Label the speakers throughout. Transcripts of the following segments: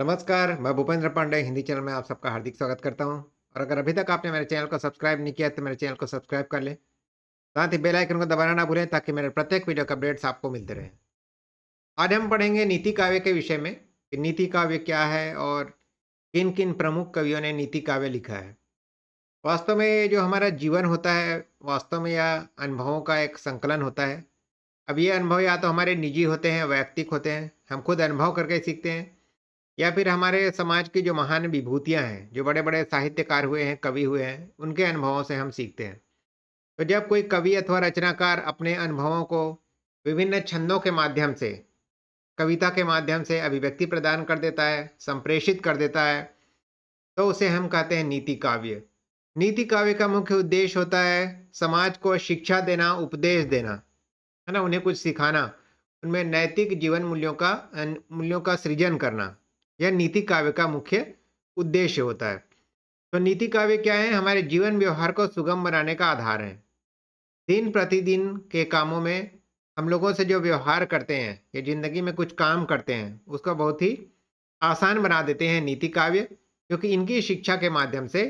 Speaker 1: नमस्कार मैं भूपेंद्र पांडे हिंदी चैनल में आप सबका हार्दिक स्वागत करता हूं और अगर अभी तक आपने मेरे चैनल को सब्सक्राइब नहीं किया तो मेरे चैनल को सब्सक्राइब कर लें साथ ही बेल आइकन को दबाना ना भूलें ताकि मेरे प्रत्येक वीडियो के अपडेट्स आपको मिलते रहें आज हम पढ़ेंगे नीति काव्य के विषय में कि नीति काव्य क्या है और किन किन प्रमुख कवियों ने नीति काव्य लिखा है वास्तव में जो हमारा जीवन होता है वास्तव में यह अनुभवों का एक संकलन होता है अब ये अनुभव या तो हमारे निजी होते हैं वैयक्तिक होते हैं हम खुद अनुभव करके सीखते हैं या फिर हमारे समाज की जो महान विभूतियाँ हैं जो बड़े बड़े साहित्यकार हुए हैं कवि हुए हैं उनके अनुभवों से हम सीखते हैं तो जब कोई कवि अथवा रचनाकार अपने अनुभवों को विभिन्न छंदों के माध्यम से कविता के माध्यम से अभिव्यक्ति प्रदान कर देता है संप्रेषित कर देता है तो उसे हम कहते हैं नीति काव्य नीति काव्य का मुख्य उद्देश्य होता है समाज को शिक्षा देना उपदेश देना है ना उन्हें कुछ सिखाना उनमें नैतिक जीवन मूल्यों का मूल्यों का सृजन करना यह नीति काव्य का मुख्य उद्देश्य होता है तो नीति काव्य क्या है हमारे जीवन व्यवहार को सुगम बनाने का आधार है दिन प्रतिदिन के कामों में हम लोगों से जो व्यवहार करते हैं या जिंदगी में कुछ काम करते हैं उसको बहुत ही आसान बना देते हैं नीति काव्य क्योंकि इनकी शिक्षा के माध्यम से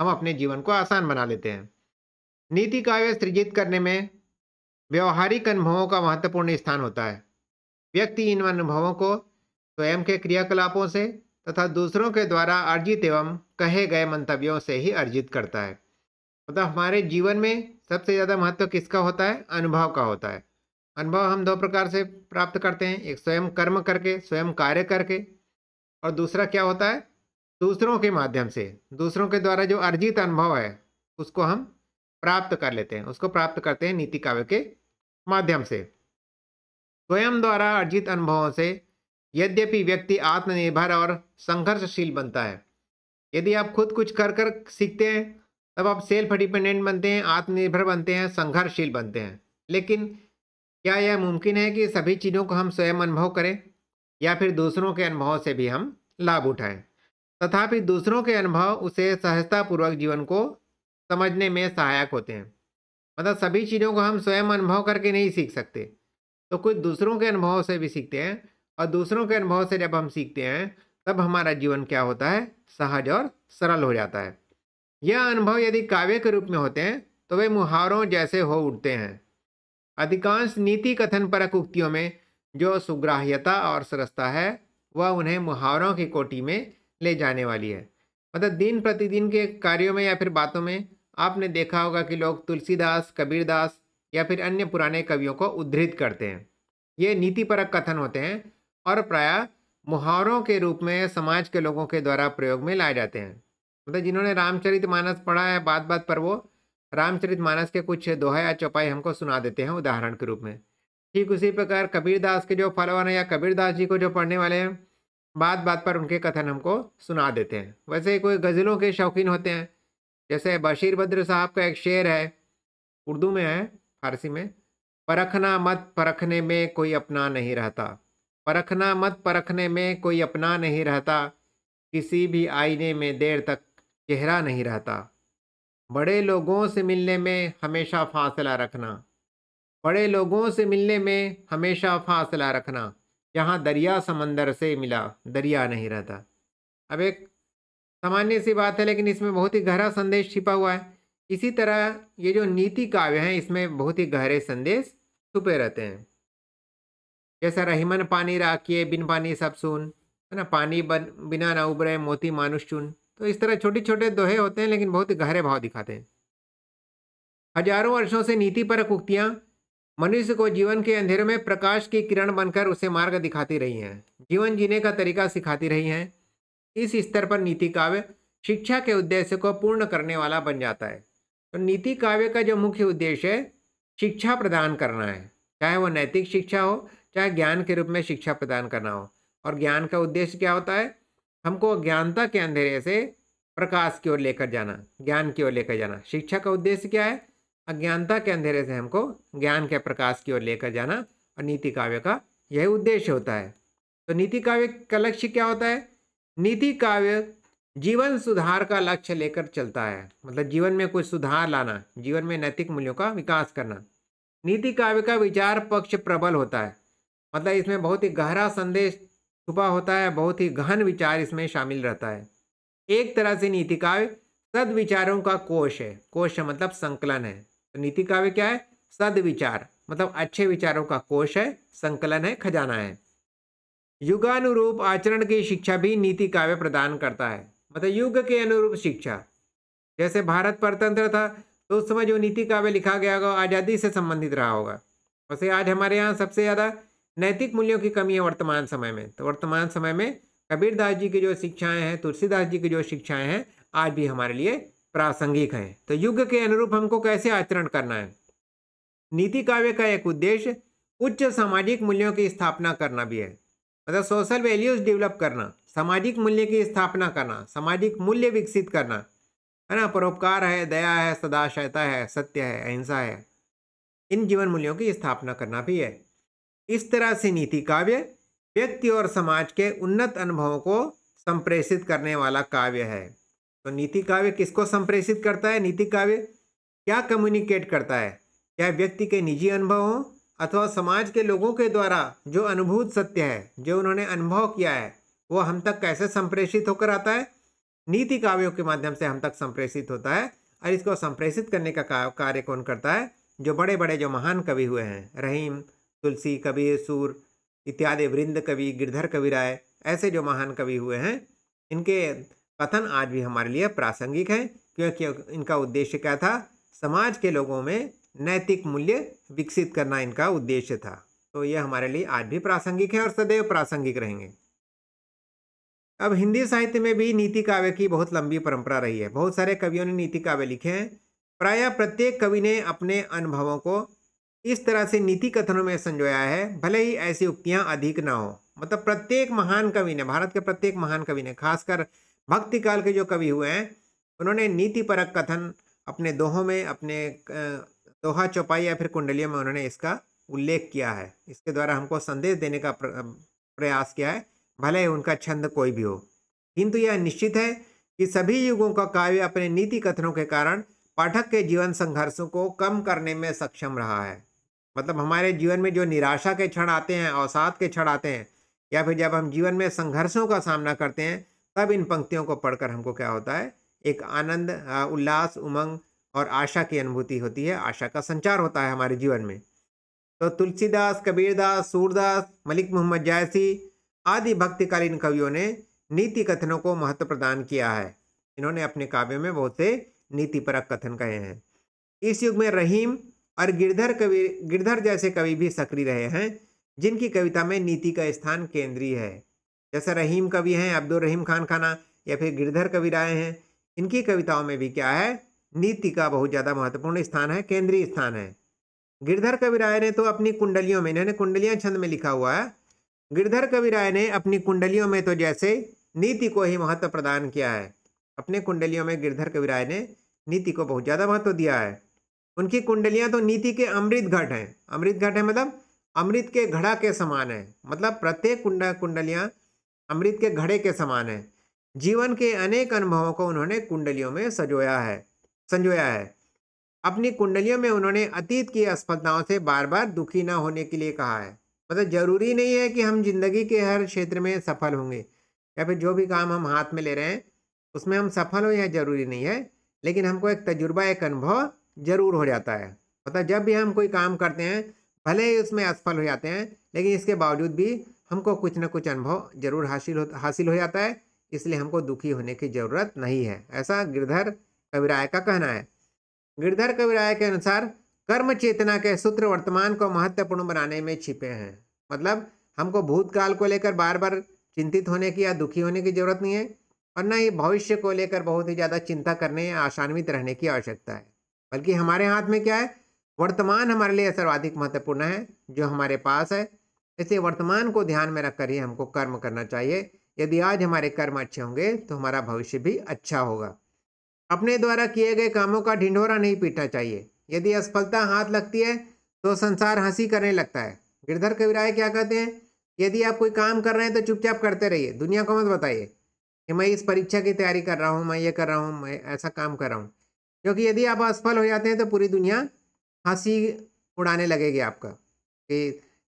Speaker 1: हम अपने जीवन को आसान बना लेते हैं नीति काव्य सृजित करने में व्यवहारिक अनुभवों का महत्वपूर्ण स्थान होता है व्यक्ति इन अनुभवों को स्वयं तो के क्रियाकलापों से तथा दूसरों के द्वारा अर्जित एवं कहे गए मंतव्यों से ही अर्जित करता है अतः तो हमारे जीवन में सबसे ज़्यादा महत्व किसका होता है अनुभव का होता है अनुभव हम दो प्रकार से प्राप्त करते हैं एक स्वयं कर्म करके स्वयं कार्य करके और दूसरा क्या होता है दूसरों के माध्यम से दूसरों के द्वारा जो अर्जित अनुभव है उसको हम प्राप्त कर लेते हैं उसको प्राप्त करते हैं नीति काव्य के माध्यम से स्वयं द्वारा अर्जित अनुभवों से यद्यपि व्यक्ति आत्मनिर्भर और संघर्षशील बनता है यदि आप खुद कुछ कर कर सीखते हैं तब आप सेल्फ डिपेंडेंट बनते हैं आत्मनिर्भर बनते हैं संघर्षशील बनते हैं लेकिन क्या यह मुमकिन है कि सभी चीज़ों को हम स्वयं अनुभव करें या फिर दूसरों के अनुभव से भी हम लाभ उठाएं तथापि दूसरों के अनुभव उसे सहजतापूर्वक जीवन को समझने में सहायक होते हैं मतलब सभी चीज़ों को हम स्वयं अनुभव करके नहीं सीख सकते तो कुछ दूसरों के अनुभव से भी सीखते हैं और दूसरों के अनुभव से जब हम सीखते हैं तब हमारा जीवन क्या होता है सहज और सरल हो जाता है यह अनुभव यदि काव्य के रूप में होते हैं तो वे मुहावरों जैसे हो उठते हैं अधिकांश नीति कथन परक उक्तियों में जो सुग्राह्यता और सरसता है वह उन्हें मुहावरों की कोटि में ले जाने वाली है मतलब दिन प्रतिदिन के कार्यों में या फिर बातों में आपने देखा होगा कि लोग तुलसीदास कबीरदास या फिर अन्य पुराने कवियों को उद्धृत करते हैं ये नीति परक कथन होते हैं और प्राय मुहावरों के रूप में समाज के लोगों के द्वारा प्रयोग में लाए जाते हैं मतलब जिन्होंने रामचरित मानस पढ़ा है बात बात पर वो रामचरित मानस के कुछ दोहे या चौपाई हमको सुना देते हैं उदाहरण के रूप में ठीक उसी प्रकार कबीरदास के जो फॉलोअर हैं या कबीरदास जी को जो पढ़ने वाले हैं बात बात पर उनके कथन हमको सुना देते हैं वैसे ही कोई गज़लों के शौकीन होते हैं जैसे बशीर बद्र साहब का एक शेर है उर्दू में है फारसी में परखना मत परखने में कोई अपना नहीं रहता परखना मत परखने में कोई अपना नहीं रहता किसी भी आईने में देर तक चेहरा नहीं रहता बड़े लोगों से मिलने में हमेशा फासला रखना बड़े लोगों से मिलने में हमेशा फासला रखना यहाँ दरिया समंदर से मिला दरिया नहीं रहता अब एक सामान्य सी बात है लेकिन इसमें बहुत ही गहरा संदेश छिपा हुआ है इसी तरह ये जो नीति काव्य हैं इसमें बहुत ही गहरे संदेश छुपे रहते हैं जैसा रहीमन पानी राखिए बिन पानी सब सुन है ना पानी बन बिना ना उबरे मोती मानुष चुन तो इस तरह छोटे छोटे दोहे होते हैं लेकिन बहुत गहरे भाव दिखाते हैं हजारों वर्षों से नीति पर उक्तियाँ मनुष्य को जीवन के अंधेरे में प्रकाश की किरण बनकर उसे मार्ग दिखाती रही हैं जीवन जीने का तरीका सिखाती रही हैं इस स्तर पर नीति काव्य शिक्षा के उद्देश्य को पूर्ण करने वाला बन जाता है तो नीति काव्य का जो मुख्य उद्देश्य है शिक्षा प्रदान करना है चाहे वह नैतिक शिक्षा हो चाहे ज्ञान के रूप में शिक्षा प्रदान करना हो और ज्ञान का उद्देश्य क्या होता है हमको अज्ञानता के अंधेरे से प्रकाश की ओर लेकर जाना ज्ञान की ओर लेकर जाना शिक्षा का उद्देश्य क्या है अज्ञानता के अंधेरे से हमको ज्ञान के प्रकाश की ओर लेकर जाना और नीति काव्य का यही उद्देश्य होता है तो नीति काव्य का लक्ष्य क्या होता है नीति काव्य जीवन सुधार का लक्ष्य लेकर चलता है मतलब जीवन में कुछ सुधार लाना जीवन में नैतिक मूल्यों का विकास करना नीति काव्य का विचार पक्ष प्रबल होता है मतलब इसमें बहुत ही गहरा संदेश छुपा होता है बहुत ही गहन विचार इसमें शामिल रहता है एक तरह से नीति काव्य सद विचारों का कोष है कोष है मतलब संकलन है तो नीति काव्य क्या है सदविचार मतलब अच्छे विचारों का कोश है संकलन है खजाना है युगानुरूप आचरण की शिक्षा भी नीति काव्य प्रदान करता है मतलब युग के अनुरूप शिक्षा जैसे भारत परतंत्र था तो उस समय जो नीति काव्य लिखा गया होगा आज़ादी से संबंधित रहा होगा वैसे आज हमारे यहाँ सबसे ज़्यादा नैतिक मूल्यों की कमी है वर्तमान समय में तो वर्तमान समय में कबीरदास जी की जो शिक्षाएं हैं तुलसीदास जी की जो शिक्षाएं हैं आज भी हमारे लिए प्रासंगिक हैं तो युग के अनुरूप हमको कैसे आचरण करना है नीति काव्य का एक उद्देश्य उच्च सामाजिक मूल्यों की स्थापना करना भी है मतलब सोशल वैल्यूज डेवलप करना सामाजिक मूल्य की स्थापना करना सामाजिक मूल्य विकसित करना है ना परोपकार है दया है सदाशयता है सत्य है अहिंसा है इन जीवन मूल्यों की स्थापना करना भी है इस तरह से नीति काव्य व्यक्ति और समाज के उन्नत अनुभवों को संप्रेषित करने वाला काव्य है तो नीति काव्य किसको संप्रेषित करता है नीति काव्य क्या कम्युनिकेट करता है क्या व्यक्ति के निजी अनुभवों अथवा समाज के लोगों के द्वारा जो अनुभूत सत्य है जो उन्होंने अनुभव किया है वो हम तक कैसे संप्रेषित होकर आता है नीति काव्यों के माध्यम से हम तक संप्रेषित होता है और इसको संप्रेषित करने का कार्य कौन करता है जो बड़े बड़े जो महान कवि हुए हैं रहीम तुलसी कबीर सूर इत्यादि वृंद कवि गिरधर कविराय ऐसे जो महान कवि हुए हैं इनके कथन आज भी हमारे लिए प्रासंगिक हैं क्योंकि इनका उद्देश्य क्या था समाज के लोगों में नैतिक मूल्य विकसित करना इनका उद्देश्य था तो यह हमारे लिए आज भी प्रासंगिक है और सदैव प्रासंगिक रहेंगे अब हिंदी साहित्य में भी नीति काव्य की बहुत लंबी परंपरा रही है बहुत सारे कवियों ने नीति काव्य लिखे हैं प्रायः प्रत्येक कवि ने अपने अनुभवों को इस तरह से नीति कथनों में संजोया है भले ही ऐसी उक्तियाँ अधिक ना हो मतलब प्रत्येक महान कवि ने भारत के प्रत्येक महान कवि ने खासकर भक्ति काल के जो कवि हुए हैं उन्होंने नीति परक कथन अपने दोहों में अपने दोहा चौपाई या फिर कुंडलियों में उन्होंने इसका उल्लेख किया है इसके द्वारा हमको संदेश देने का प्रयास किया है भले ही उनका छंद कोई भी हो किंतु यह निश्चित है कि सभी युगों का काव्य अपने नीति कथनों के कारण पाठक के जीवन संघर्षों को कम करने में सक्षम रहा है मतलब हमारे जीवन में जो निराशा के क्षण आते हैं अवसाद के क्षण आते हैं या फिर जब हम जीवन में संघर्षों का सामना करते हैं तब इन पंक्तियों को पढ़कर हमको क्या होता है एक आनंद उल्लास उमंग और आशा की अनुभूति होती है आशा का संचार होता है हमारे जीवन में तो तुलसीदास कबीरदास सूरदास मलिक मोहम्मद जायसी आदि भक्तिकालीन कवियों ने नीति कथनों को महत्व प्रदान किया है इन्होंने अपने काव्य में बहुत से नीतिपरक कथन कहे हैं इस युग में रहीम और गिरधर कवि गिरधर जैसे कवि भी सक्रिय रहे हैं जिनकी कविता में नीति का स्थान केंद्रीय है जैसे रहीम कवि हैं अब्दुल रहीम खान खाना या फिर गिरधर कवि राय हैं इनकी कविताओं में भी क्या है नीति का बहुत ज़्यादा महत्वपूर्ण स्थान है केंद्रीय स्थान है गिरधर कवि राय ने तो अपनी कुंडलियों में इन्होंने कुंडलियाँ छंद में लिखा हुआ है गिरधर कवि राय ने अपनी कुंडलियों में तो जैसे नीति को ही महत्व प्रदान किया है अपने कुंडलियों में गिरधर कवि राय ने नीति को बहुत ज़्यादा महत्व दिया है उनकी कुंडलियां तो नीति के अमृत घट हैं अमृत घट है मतलब अमृत के घड़ा के समान है मतलब प्रत्येक कुंड कुंडलियाँ अमृत के घड़े के समान है जीवन के अनेक अनुभवों को उन्होंने कुंडलियों में सजोया है संजोया है अपनी कुंडलियों में उन्होंने अतीत की असफलताओं से बार बार दुखी ना होने के लिए कहा है मतलब जरूरी नहीं है कि हम जिंदगी के हर क्षेत्र में सफल होंगे या फिर जो भी काम हम हाथ में ले रहे हैं उसमें हम सफल हो या जरूरी नहीं है लेकिन हमको एक तजुर्बा एक अनुभव जरूर हो जाता है मतलब जब भी हम कोई काम करते हैं भले ही उसमें असफल हो जाते हैं लेकिन इसके बावजूद भी हमको कुछ ना कुछ अनुभव जरूर हासिल हो हासिल हो जाता है इसलिए हमको दुखी होने की ज़रूरत नहीं है ऐसा गिरधर कविराय का कहना है गिरधर कविराय के अनुसार कर्म चेतना के सूत्र वर्तमान को महत्वपूर्ण बनाने में छिपे हैं मतलब हमको भूतकाल को लेकर बार बार चिंतित होने की या दुखी होने की ज़रूरत नहीं है और न ही भविष्य को लेकर बहुत ही ज़्यादा चिंता करने या आशान्वित रहने की आवश्यकता है बल्कि हमारे हाथ में क्या है वर्तमान हमारे लिए सर्वाधिक महत्वपूर्ण है जो हमारे पास है इसलिए वर्तमान को ध्यान में रखकर ही हमको कर्म करना चाहिए यदि आज हमारे कर्म अच्छे होंगे तो हमारा भविष्य भी अच्छा होगा अपने द्वारा किए गए कामों का ढिंढोरा नहीं पीटना चाहिए यदि असफलता हाथ लगती है तो संसार हंसी करने लगता है गिरधर कविराय क्या कहते हैं यदि आप कोई काम कर रहे हैं तो चुपचाप करते रहिए दुनिया को मत बताइए कि मैं इस परीक्षा की तैयारी कर रहा हूँ मैं ये कर रहा हूँ मैं ऐसा काम कर रहा हूँ क्योंकि यदि आप असफल हो जाते हैं तो पूरी दुनिया हंसी उड़ाने लगेगी आपका कि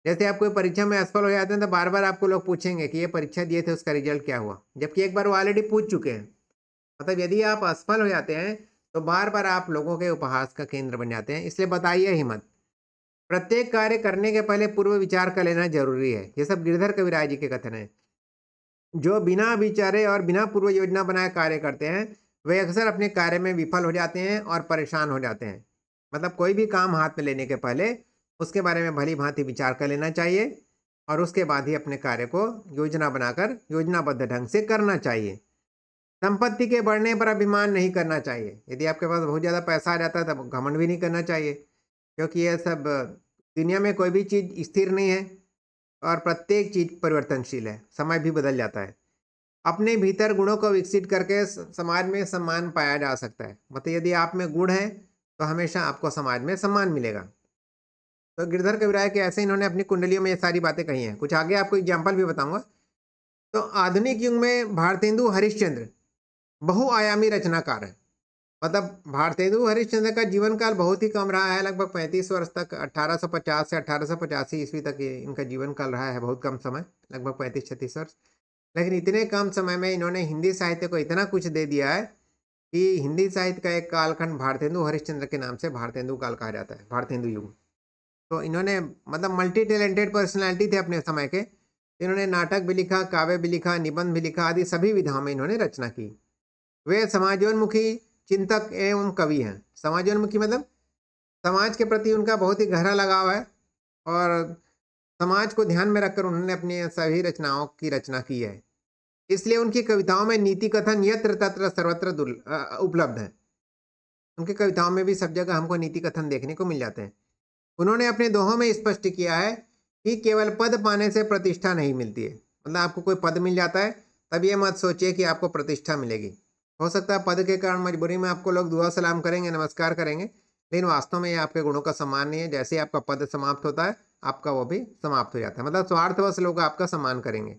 Speaker 1: जैसे आप कोई परीक्षा में असफल हो जाते हैं तो बार बार आपको लोग पूछेंगे कि ये परीक्षा दिए थे उसका रिजल्ट क्या हुआ जबकि एक बार वो ऑलरेडी पूछ चुके हैं मतलब यदि आप असफल हो जाते हैं तो बार बार आप लोगों के उपहास का केंद्र बन जाते हैं इसलिए बताइए हिम्मत प्रत्येक कार्य करने के पहले पूर्व विचार कर लेना जरूरी है ये सब गिरधर कविराय जी के कथन है जो बिना विचारे और बिना पूर्व योजना बनाए कार्य करते हैं वे अक्सर अपने कार्य में विफल हो जाते हैं और परेशान हो जाते हैं मतलब कोई भी काम हाथ में लेने के पहले उसके बारे में भली भांति विचार कर लेना चाहिए और उसके बाद ही अपने कार्य को योजना बनाकर योजनाबद्ध ढंग से करना चाहिए संपत्ति के बढ़ने पर अभिमान नहीं करना चाहिए यदि आपके पास बहुत ज़्यादा पैसा आ जाता है तब घमंड भी नहीं करना चाहिए क्योंकि यह सब दुनिया में कोई भी चीज़ स्थिर नहीं है और प्रत्येक चीज़ परिवर्तनशील है समय भी बदल जाता है अपने भीतर गुणों को विकसित करके समाज में सम्मान पाया जा सकता है मतलब यदि आप में गुण है तो हमेशा आपको समाज में सम्मान मिलेगा तो गिरधर कविराय के ऐसे इन्होंने अपनी कुंडलियों में ये सारी बातें कही हैं कुछ आगे आपको एग्जाम्पल भी बताऊंगा तो आधुनिक युग में भारतेंदु हरिश्चंद्र बहुआयामी रचनाकार है मतलब भारतेंदु हरिश्चंद्र का जीवन काल बहुत ही कम रहा है लगभग पैंतीस वर्ष तक पचास से अठारह ईस्वी तक इनका जीवन काल रहा है बहुत कम समय लगभग पैंतीस छत्तीस वर्ष लेकिन इतने कम समय में इन्होंने हिंदी साहित्य को इतना कुछ दे दिया है कि हिंदी साहित्य का एक कालखंड भारतेंदु हरिश्चंद्र के नाम से भारतेंदु काल कहा जाता है भारतेंदु युग तो इन्होंने मतलब मल्टी टैलेंटेड पर्सनैलिटी थे अपने समय के इन्होंने नाटक भी लिखा काव्य भी लिखा निबंध भी लिखा आदि सभी विधाओं में इन्होंने रचना की वे समाजोन्मुखी चिंतक एवं कवि हैं समाजोन्मुखी मतलब समाज के प्रति उनका बहुत ही गहरा लगाव है और समाज को ध्यान में रखकर उन्होंने अपनी सभी रचनाओं की रचना की है इसलिए उनकी कविताओं में नीति कथन यत्र तत्र सर्वत्र उपलब्ध है उनकी कविताओं में भी सब जगह हमको नीति कथन देखने को मिल जाते हैं उन्होंने अपने दोहों में स्पष्ट किया है कि केवल पद पाने से प्रतिष्ठा नहीं मिलती है मतलब आपको कोई पद मिल जाता है तब ये मत सोचिए कि आपको प्रतिष्ठा मिलेगी हो सकता है पद के कारण मजबूरी में आपको लोग दुआ सलाम करेंगे नमस्कार करेंगे लेकिन वास्तव में ये आपके गुणों का सम्मान नहीं है जैसे ही आपका पद समाप्त होता है आपका वो भी समाप्त हो जाता है मतलब स्वार्थवश लोग आपका सम्मान करेंगे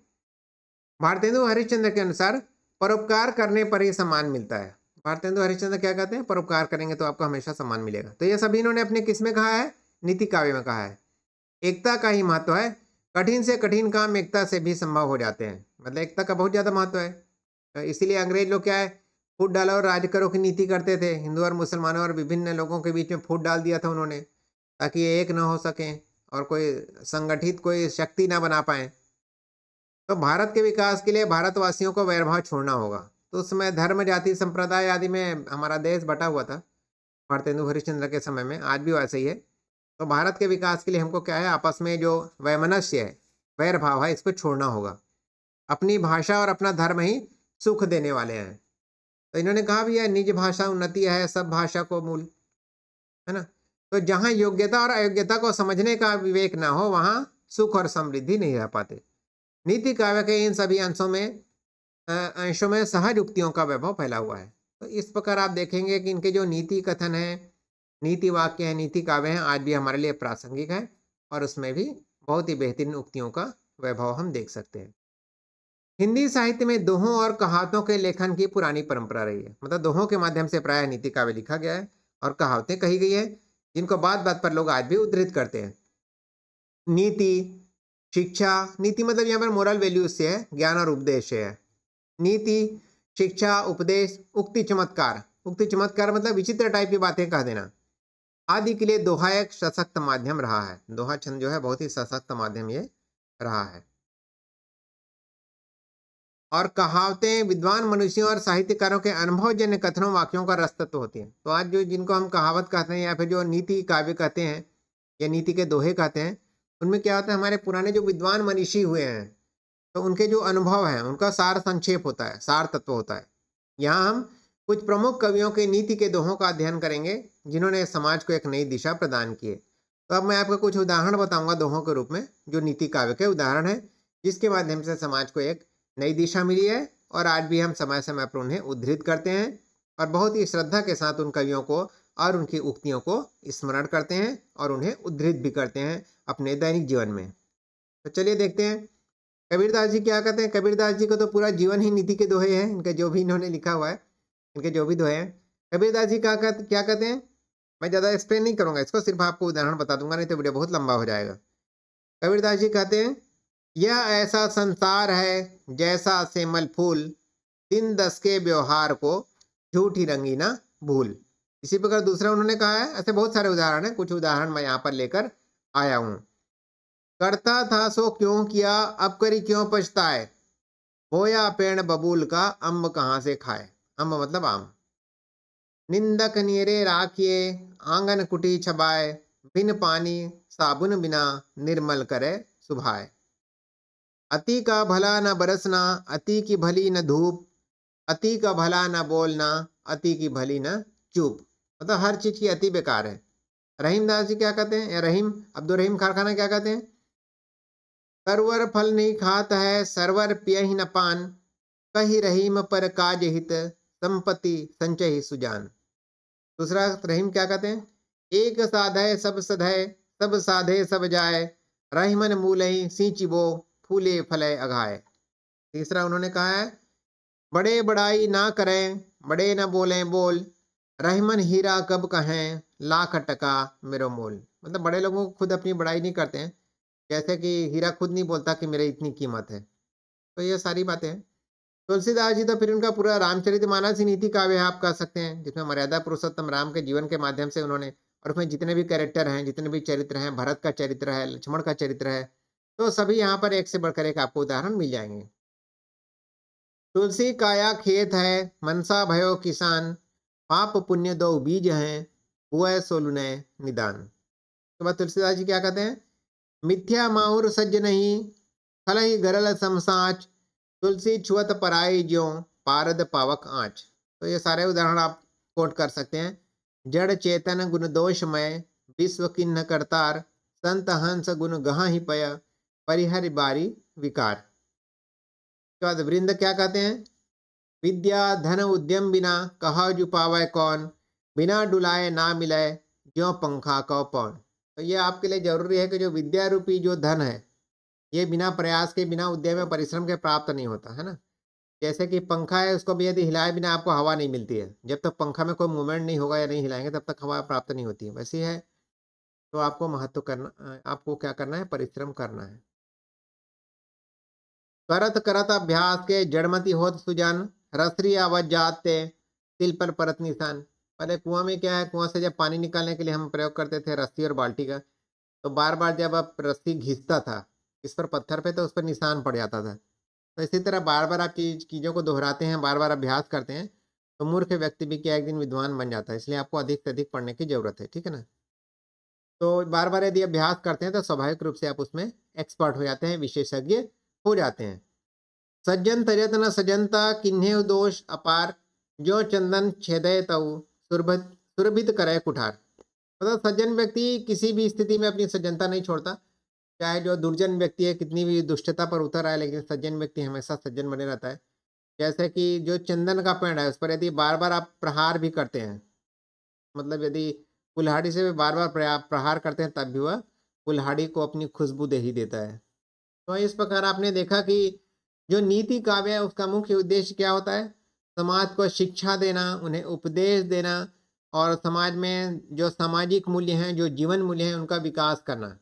Speaker 1: भारतेंदु हरिश्चंद्र के अनुसार परोपकार करने पर ही सम्मान मिलता है भारतेंदु हरिश्चंद्र क्या कहते हैं परोपकार करेंगे तो आपको हमेशा सम्मान मिलेगा तो ये सभी इन्होंने अपने किस में कहा है नीति काव्य में कहा है एकता का ही महत्व है कठिन से कठिन काम एकता से भी संभव हो जाते हैं मतलब एकता का बहुत ज़्यादा महत्व है तो इसीलिए अंग्रेज लोग क्या है फूट डालो और राज करो की नीति करते थे हिंदू और मुसलमानों और विभिन्न लोगों के बीच में फूट डाल दिया था उन्होंने ताकि ये एक ना हो सकें और कोई संगठित कोई शक्ति ना बना पाएँ तो भारत के विकास के लिए भारतवासियों को वैरभाव छोड़ना होगा तो उस समय धर्म जाति संप्रदाय आदि में हमारा देश बटा हुआ था भारतेंदु हरिश्चंद्र के समय में आज भी वैसे ही है तो भारत के विकास के लिए हमको क्या है आपस में जो वैमनस्य है वैर भाव है इसको छोड़ना होगा अपनी भाषा और अपना धर्म ही सुख देने वाले हैं तो इन्होंने कहा भी है निज भाषा उन्नति है सब भाषा को मूल है ना तो जहाँ योग्यता और अयोग्यता को समझने का विवेक ना हो वहाँ सुख और समृद्धि नहीं रह पाते नीति काव्य के इन सभी अंशों में अंशों में सहज उक्तियों का वैभव फैला हुआ है तो इस प्रकार आप देखेंगे कि इनके जो नीति कथन है नीति वाक्य हैं नीति काव्य हैं आज भी हमारे लिए प्रासंगिक है और उसमें भी बहुत ही बेहतरीन उक्तियों का वैभव हम देख सकते हैं हिंदी साहित्य में दोहों और कहावतों के लेखन की पुरानी परंपरा रही है मतलब दोहों के माध्यम से प्राय नीति काव्य लिखा गया है और कहावतें कही गई है जिनको बात बात पर लोग आज भी उद्धृत करते हैं नीति शिक्षा नीति मतलब यहाँ पर मोरल वैल्यूज से है ज्ञान और उपदेश से है नीति शिक्षा उपदेश उक्ति चमत्कार उक्ति चमत्कार मतलब विचित्र टाइप की बातें कह देना आदि के लिए दोहा एक सशक्त माध्यम रहा है दोहा छंद जो है बहुत ही सशक्त माध्यम ये रहा है और कहावतें विद्वान मनुष्यों और साहित्यकारों के अनुभवजन्य कथनों वाक्यों का रस तत्व होती है तो आज जो जिनको हम कहावत कहते हैं या फिर जो नीति काव्य कहते हैं या नीति के दोहे कहते हैं उनमें क्या होता है हमारे पुराने जो विद्वान मनीषी हुए हैं तो उनके जो अनुभव हैं उनका सार संक्षेप होता है सार तत्व होता है यहाँ हम कुछ प्रमुख कवियों के नीति के दोहों का अध्ययन करेंगे जिन्होंने समाज को एक नई दिशा प्रदान की है तो अब मैं आपको कुछ उदाहरण बताऊंगा दोहों के रूप में जो नीति काव्य के उदाहरण हैं जिसके माध्यम से समाज को एक नई दिशा मिली है और आज भी हम समय समय पर उन्हें उद्धृत करते हैं और बहुत ही श्रद्धा के साथ उन कवियों को और उनकी उक्तियों को स्मरण करते हैं और उन्हें उद्धृत भी करते हैं अपने दैनिक जीवन में तो चलिए देखते हैं कबीरदास जी क्या कहते हैं कबीरदास जी को तो पूरा जीवन ही नीति के दोहे हैं इनके जो भी इन्होंने लिखा हुआ है इनके जो भी दोहे हैं कबीरदास जी क्या कहते क्या कहते हैं मैं ज़्यादा एक्सप्लेन नहीं करूँगा इसको सिर्फ आपको उदाहरण बता दूंगा नहीं तो वीडियो बहुत लंबा हो जाएगा कबीरदास जी कहते हैं यह ऐसा संसार है जैसा सेमल फूल दिन दस के व्यवहार को झूठी रंगीना भूल इसी प्रकार दूसरा उन्होंने कहा है ऐसे बहुत सारे उदाहरण हैं कुछ उदाहरण मैं यहाँ पर लेकर आया हूँ करता था सो क्यों किया अब करी क्यों पछताए होया पेड़ बबूल का अम्ब कहाँ से खाए अम्ब मतलब आम निंदक नीरे राखिए आंगन कुटी छबाए बिन पानी साबुन बिना निर्मल करे सुभाए अति का भला न बरसना अति की भली न धूप अति का भला न बोलना अति की भली न चुप मतलब हर चीज़ की अति बेकार है रहीम दास जी क्या कहते हैं या रहीम अब्दुल रहीम कारखाना क्या कहते हैं सरवर फल नहीं खात है सरवर पिय ही न पान कही रहीम पर काज हित संपत्ति संचय ही सुजान दूसरा रहीम क्या कहते हैं एक साधय सब सधय सब साधे सब जाए रहीमन सिंची वो फूले फले अघाए तीसरा उन्होंने कहा है बड़े बड़ाई ना करें बड़े न बोलें बोल रहमन हीरा कब कहें लाख टका मेरो मोल मतलब बड़े लोगों को खुद अपनी बड़ाई नहीं करते हैं जैसे कि हीरा खुद नहीं बोलता कि मेरी इतनी कीमत है तो ये सारी बातें तुलसीदास जी तो फिर उनका पूरा रामचरित मानस ही नीति काव्य आप कह सकते हैं जिसमें मर्यादा पुरुषोत्तम राम के जीवन के माध्यम से उन्होंने और उसमें जितने भी कैरेक्टर हैं जितने भी चरित्र हैं भरत का चरित्र है लक्ष्मण का चरित्र है तो सभी यहाँ पर एक से बढ़कर एक आपको उदाहरण मिल जाएंगे तुलसी काया खेत है मनसा भयो किसान पाप पुण्य दो बीज हैं वह सोलुन निदान तो बात तुलसीदास जी क्या कहते हैं मिथ्या माहुर सज्ज नहीं फल ही गरल समसाच तुलसी छुअत पराई ज्यो पारद पावक आँच तो ये सारे उदाहरण आप कोट कर सकते हैं जड़ चेतन गुण दोषमय विश्व किन्न करतार संत हंस गुण गहा ही पय परिहर बारी विकार उसके तो बाद वृंद क्या कहते हैं विद्या धन उद्यम बिना कहा जुपावे कौन बिना डुलाए ना मिले ज्यो पंखा कौ पौन तो ये आपके लिए जरूरी है कि जो विद्या रूपी जो धन है ये बिना प्रयास के बिना उद्यम में परिश्रम के प्राप्त नहीं होता है ना जैसे कि पंखा है उसको भी यदि हिलाए बिना आपको हवा नहीं मिलती है जब तक पंखा में कोई मूवमेंट नहीं होगा या नहीं हिलाएंगे तब तक हवा प्राप्त नहीं होती है वैसी है तो आपको महत्व करना आपको क्या करना है परिश्रम करना है करत करत अभ्यास के जड़मती होत सुजान रसरी आवाज जाते तिल पर परत निशान पहले कुआं में क्या है कुआं से जब पानी निकालने के लिए हम प्रयोग करते थे रस्सी और बाल्टी का तो बार बार जब आप रस्सी घिसता था इस पर पत्थर पे तो उस पर निशान पड़ जाता था तो इसी तरह बार बार आप चीज चीज़ों को दोहराते हैं बार बार अभ्यास करते हैं तो मूर्ख व्यक्ति भी क्या एक दिन विद्वान बन जाता है इसलिए आपको अधिक से अधिक पढ़ने की ज़रूरत है ठीक है ना तो बार बार यदि अभ्यास करते हैं तो स्वाभाविक रूप से आप उसमें एक्सपर्ट हो जाते हैं विशेषज्ञ हो जाते हैं सज्जन तजतन सजनता किन्हे दोष अपार जो चंदन छेदय तऊ सुरभित करे कुठार मतलब सज्जन व्यक्ति किसी भी स्थिति में अपनी सज्जनता नहीं छोड़ता चाहे जो दुर्जन व्यक्ति है कितनी भी दुष्टता पर उतर आए लेकिन सज्जन व्यक्ति हमेशा सज्जन बने रहता है जैसे कि जो चंदन का पेड़ है उस पर यदि बार बार आप प्रहार भी करते हैं मतलब यदि कुल्हाड़ी से भी बार बार प्रहार करते हैं तब भी वह कुल्हाड़ी को अपनी खुशबू दे ही देता है तो इस प्रकार आपने देखा कि जो नीति काव्य है उसका मुख्य उद्देश्य क्या होता है समाज को शिक्षा देना उन्हें उपदेश देना और समाज में जो सामाजिक मूल्य हैं जो जीवन मूल्य हैं उनका विकास करना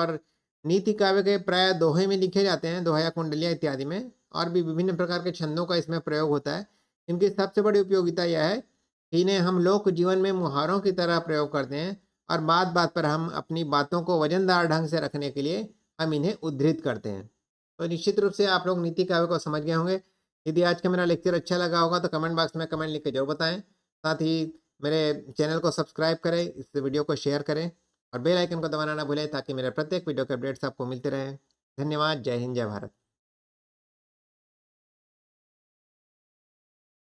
Speaker 1: और नीति काव्य के प्राय दोहे में लिखे जाते हैं दोहया कुंडलिया इत्यादि में और भी विभिन्न प्रकार के छंदों का इसमें प्रयोग होता है इनकी सबसे बड़ी उपयोगिता यह है कि इन्हें हम लोक जीवन में मुहारों की तरह प्रयोग करते हैं और बात बात पर हम अपनी बातों को वजनदार ढंग से रखने के लिए हम इन्हें उद्धृत करते हैं तो निश्चित रूप से आप लोग नीति काव्य को समझ गए होंगे यदि आज का मेरा लेक्चर अच्छा लगा होगा तो कमेंट बॉक्स में कमेंट लिख के जरूर बताएं साथ ही मेरे चैनल को सब्सक्राइब करें इस वीडियो को शेयर करें और बेल आइकन को दबाना ना भूलें ताकि मेरे प्रत्येक वीडियो के अपडेट्स आपको मिलते रहें धन्यवाद जय हिंद जय भारत